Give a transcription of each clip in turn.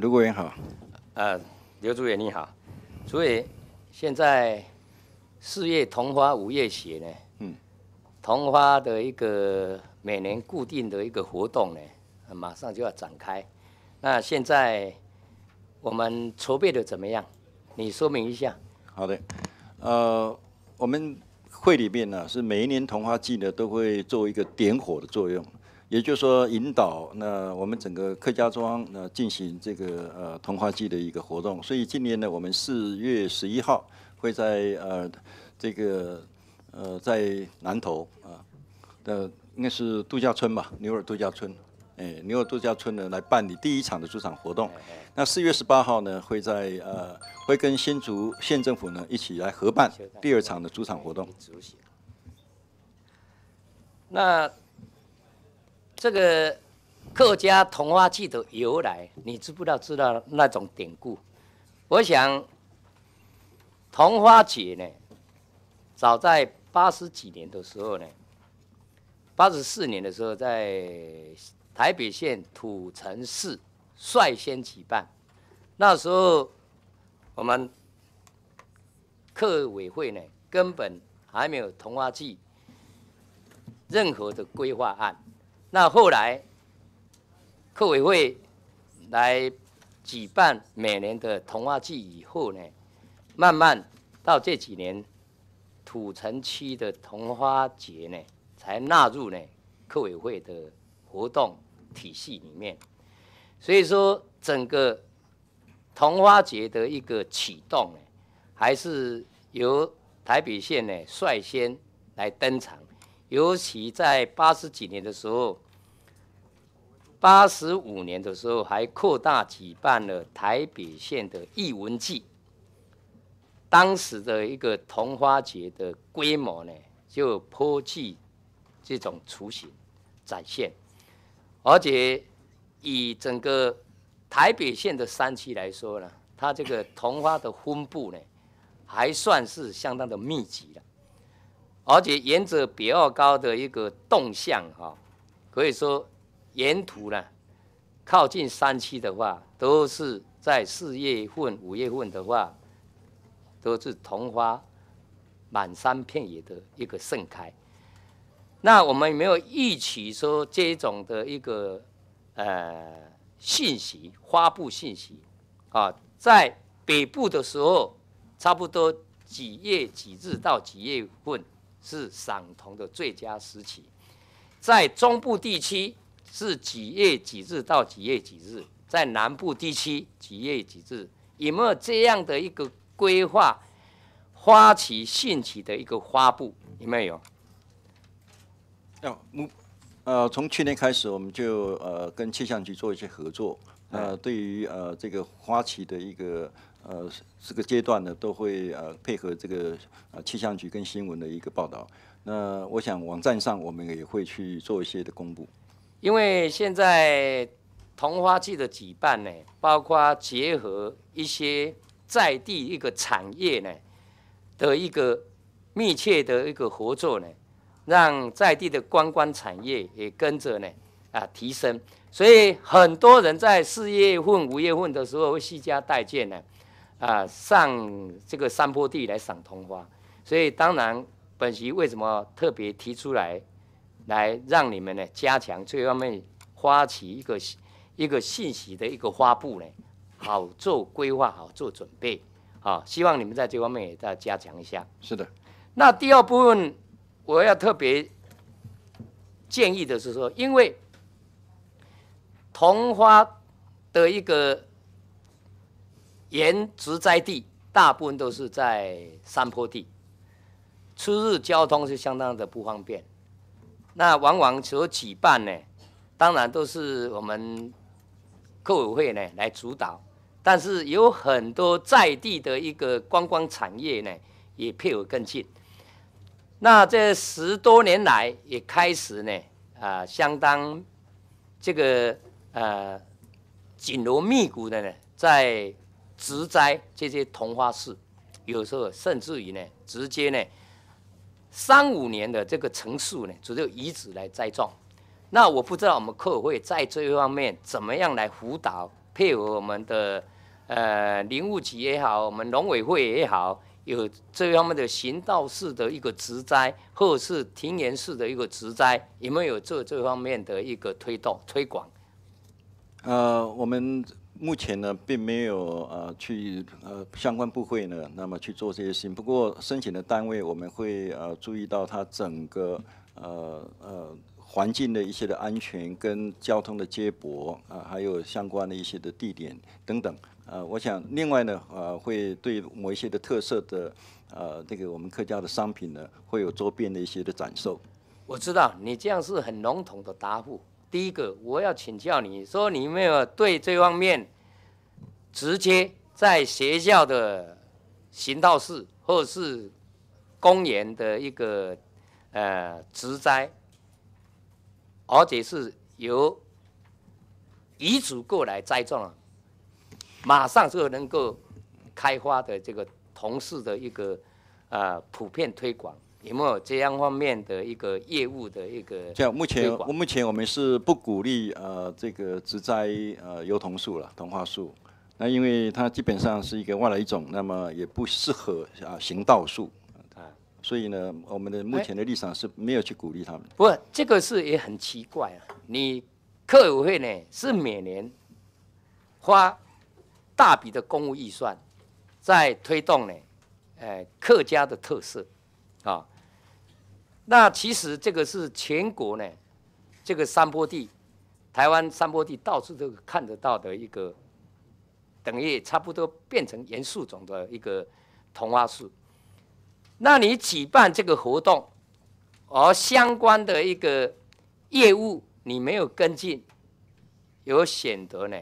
刘国元好。呃，刘主任你好。所以现在四月桐花五月雪呢？嗯。桐花的一个每年固定的一个活动呢，马上就要展开。那现在我们筹备的怎么样？你说明一下。好的。呃，我们会里面呢，是每一年桐花季呢，都会做一个点火的作用。也就是说，引导那我们整个客家庄那进行这个呃童话季的一个活动。所以今年呢，我们四月十一号会在呃这个呃在南头啊呃应该是度假村吧，牛耳度假村，哎，牛耳度假村呢来办理第一场的主场活动。那四月十八号呢会在呃会跟新竹县政府呢一起来合办第二场的主场活动。那。这个客家同花祭的由来，你知不知道？知道那种典故？我想，同花姐呢，早在八十几年的时候呢，八十四年的时候，在台北县土城市率先举办。那时候，我们客委会呢，根本还没有同花祭任何的规划案。那后来，客委会来举办每年的童花季以后呢，慢慢到这几年，土城区的同花节呢，才纳入呢客委会的活动体系里面。所以说，整个同花节的一个启动呢，还是由台北县呢率先来登场，尤其在八十几年的时候。八十五年的时候，还扩大举办了台北县的艺文祭，当时的一个同花节的规模呢，就颇具这种雏形展现。而且以整个台北县的山区来说呢，它这个同花的分布呢，还算是相当的密集了。而且沿着北二高的一个动向，哈，可以说。沿途呢，靠近山区的话，都是在四月份、五月份的话，都是桐花满山遍野的一个盛开。那我们没有预期说这种的一个呃信息发布信息啊？在北部的时候，差不多几月几日到几月份是赏桐的最佳时期？在中部地区。是几月几日到几月几日，在南部地区几月几日有没有这样的一个规划花期、现期的一个发布？有没有？有，目，呃，从去年开始，我们就呃跟气象局做一些合作，呃，对于呃这个花期的一个呃这个阶段呢，都会呃配合这个呃气象局跟新闻的一个报道。那我想网站上我们也会去做一些的公布。因为现在同花季的举办呢，包括结合一些在地一个产业呢的一个密切的一个合作呢，让在地的观光产业也跟着呢啊提升，所以很多人在四月份、五月份的时候会弃家待见呢啊上这个山坡地来赏桐花，所以当然本席为什么特别提出来？来让你们呢加强这方面发起一个一个信息的一个发布呢，好做规划，好做准备。啊，希望你们在这方面也再加强一下。是的，那第二部分我要特别建议的是说，因为桐花的一个原植栽地大部分都是在山坡地，出入交通是相当的不方便。那往往所举办呢，当然都是我们客委会呢来主导，但是有很多在地的一个观光产业呢也配合跟进。那这十多年来也开始呢啊，相当这个呃紧锣密鼓的呢在植栽这些桐花树，有时候甚至于呢直接呢。三五年的这个层数呢，只有移植来栽种。那我不知道我们客委会在这方面怎么样来辅导配合我们的，呃，林务局也好，我们农委会也好，有这方面的行道式的一个植栽，或者是庭园式的一个植栽，有没有做这方面的一个推动推广？呃，我们。目前呢，并没有呃去呃相关部会呢，那么去做这些事。情。不过申请的单位，我们会呃注意到它整个呃呃环境的一些的安全跟交通的接驳啊，还有相关的一些的地点等等。呃，我想另外呢，呃会对某一些的特色的呃这个我们客家的商品呢，会有周边的一些的展售。我知道你这样是很笼统的答复。第一个，我要请教你，说你有没有对这方面直接在学校的行道树或是公园的一个呃植栽，而且是由遗主过来栽种了，马上就能够开花的这个同事的一个呃普遍推广。有没有这样方面的一个业务的一个？像目前，目前我们是不鼓励呃这个植栽呃油桐树了，桐花树，那因为它基本上是一个外来种，那么也不适合啊行道树，所以呢，我们的目前的立场是没有去鼓励他们。不，这个是也很奇怪啊！你客委会呢是每年花大笔的公务预算，在推动呢，哎客家的特色啊。那其实这个是全国呢，这个山坡地，台湾山坡地到处都看得到的一个，等于差不多变成原树种的一个童花树。那你举办这个活动，而相关的一个业务你没有跟进，有显得呢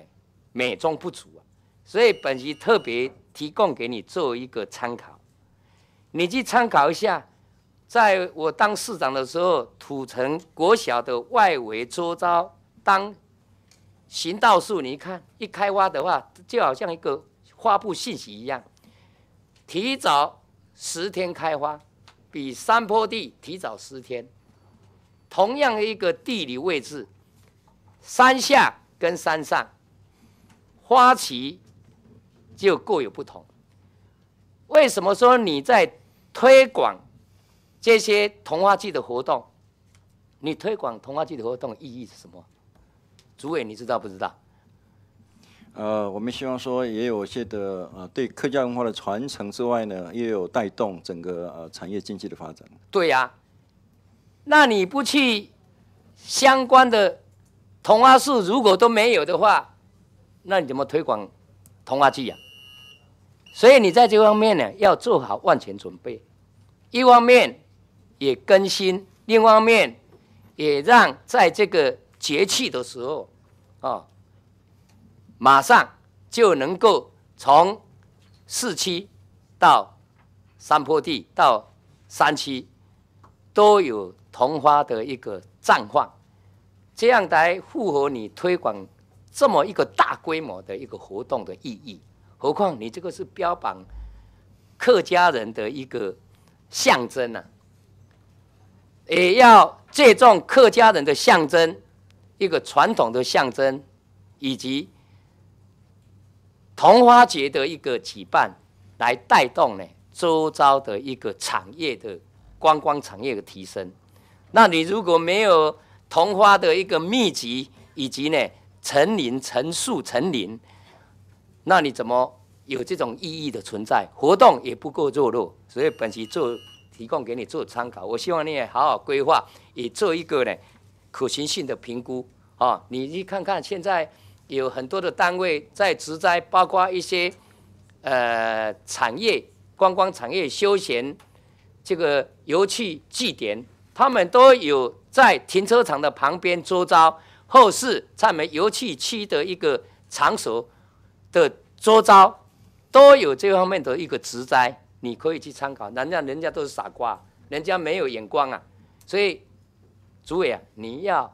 美中不足啊。所以本期特别提供给你做一个参考，你去参考一下。在我当市长的时候，土城国小的外围周遭，当行道树，你看一开花的话，就好像一个发布信息一样，提早十天开花，比山坡地提早十天，同样的一个地理位置，山下跟山上花期就各有不同。为什么说你在推广？这些同花季的活动，你推广同花季的活动意义是什么？主委你知道不知道？呃，我们希望说也有一些的呃，对客家文化的传承之外呢，也有带动整个呃产业经济的发展。对呀，那你不去相关的同花树如果都没有的话，那你怎么推广同花季呀？所以你在这方面呢要做好万全准备，一方面。也更新，另一方面，也让在这个节气的时候，哦，马上就能够从四期到山坡地到山区都有同花的一个绽放，这样来符合你推广这么一个大规模的一个活动的意义。何况你这个是标榜客家人的一个象征呢。也要借重客家人的象征，一个传统的象征，以及桐花节的一个举办，来带动呢周遭的一个产业的观光产业的提升。那你如果没有桐花的一个密集，以及呢成林成树成林，那你怎么有这种意义的存在？活动也不够做落，所以本期做。提供给你做参考，我希望你也好好规划，也做一个呢可行性的评估啊。你去看看，现在有很多的单位在植栽，包括一些呃产业、观光产业、休闲这个油气祭典，他们都有在停车场的旁边做招，或是咱们油气区的一个场所的周招，都有这方面的一个植栽。你可以去参考，那人家都是傻瓜，人家没有眼光啊。所以，主委啊，你要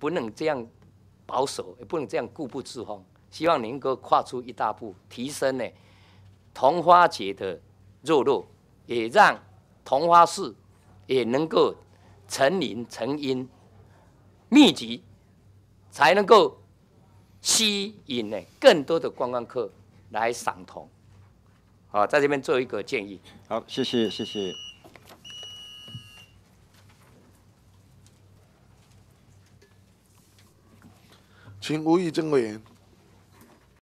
不能这样保守，也不能这样固步自封。希望您能够跨出一大步，提升呢同花节的热度，也让同花市也能够成林成荫、密集，才能够吸引呢更多的观光客来赏同。好，在这边做一个建议。好，谢谢，谢谢。请吴宇正委员。